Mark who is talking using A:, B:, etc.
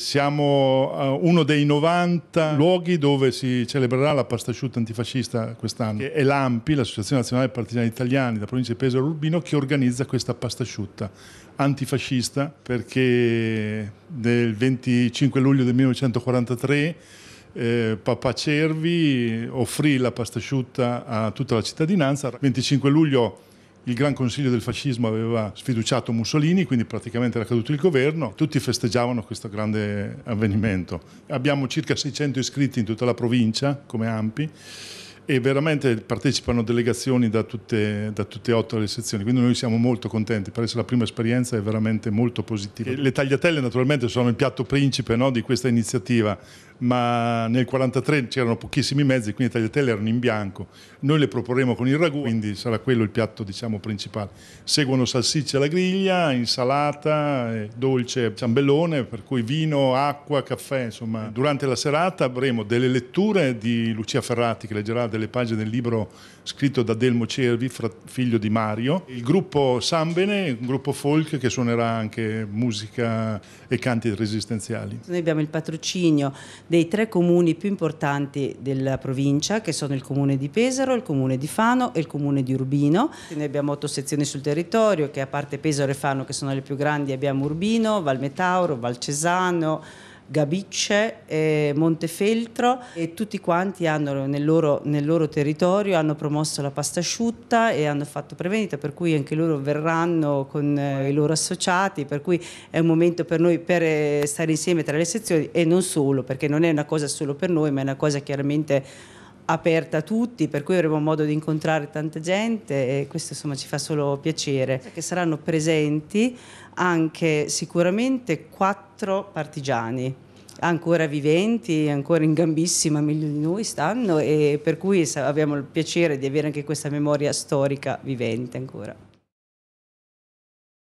A: Siamo eh, uno dei 90 luoghi dove si celebrerà la pasta asciutta antifascista quest'anno. È l'AMPI, l'Associazione Nazionale Partigiani Italiani, da provincia di Pesaro Urbino, che organizza questa pasta asciutta antifascista perché del 25 luglio del 1943 eh, Papà Cervi offrì la pasta asciutta a tutta la cittadinanza. 25 luglio il Gran Consiglio del Fascismo aveva sfiduciato Mussolini, quindi praticamente era caduto il governo, tutti festeggiavano questo grande avvenimento. Abbiamo circa 600 iscritti in tutta la provincia come AMPI e veramente partecipano delegazioni da tutte, da tutte e otto le sezioni, quindi noi siamo molto contenti, per essere la prima esperienza è veramente molto positiva. le tagliatelle naturalmente sono il piatto principe no, di questa iniziativa, ma nel 1943 c'erano pochissimi mezzi, quindi i tagliatelle erano in bianco. Noi le proporremo con il ragù, quindi sarà quello il piatto diciamo, principale. Seguono salsicce alla griglia, insalata, eh, dolce ciambellone, per cui vino, acqua, caffè, insomma. Durante la serata avremo delle letture di Lucia Ferrati, che leggerà delle pagine del libro scritto da Delmo Cervi, figlio di Mario. Il gruppo Sambene, un gruppo folk che suonerà anche musica e canti resistenziali.
B: Noi abbiamo il patrocinio dei tre comuni più importanti della provincia, che sono il comune di Pesaro, il comune di Fano e il comune di Urbino. Noi abbiamo otto sezioni sul territorio, che a parte Pesaro e Fano, che sono le più grandi, abbiamo Urbino, Valmetauro, Valcesano. Gabicce, eh, Montefeltro e tutti quanti hanno nel loro, nel loro, territorio hanno promosso la pasta asciutta e hanno fatto prevenita per cui anche loro verranno con eh, i loro associati, per cui è un momento per noi per eh, stare insieme tra le sezioni e non solo, perché non è una cosa solo per noi, ma è una cosa chiaramente aperta a tutti, per cui avremo modo di incontrare tanta gente e questo insomma ci fa solo piacere. Che saranno presenti anche sicuramente quattro partigiani ancora viventi, ancora in gambissima, meglio di noi stanno e per cui abbiamo il piacere di avere anche questa memoria storica vivente ancora.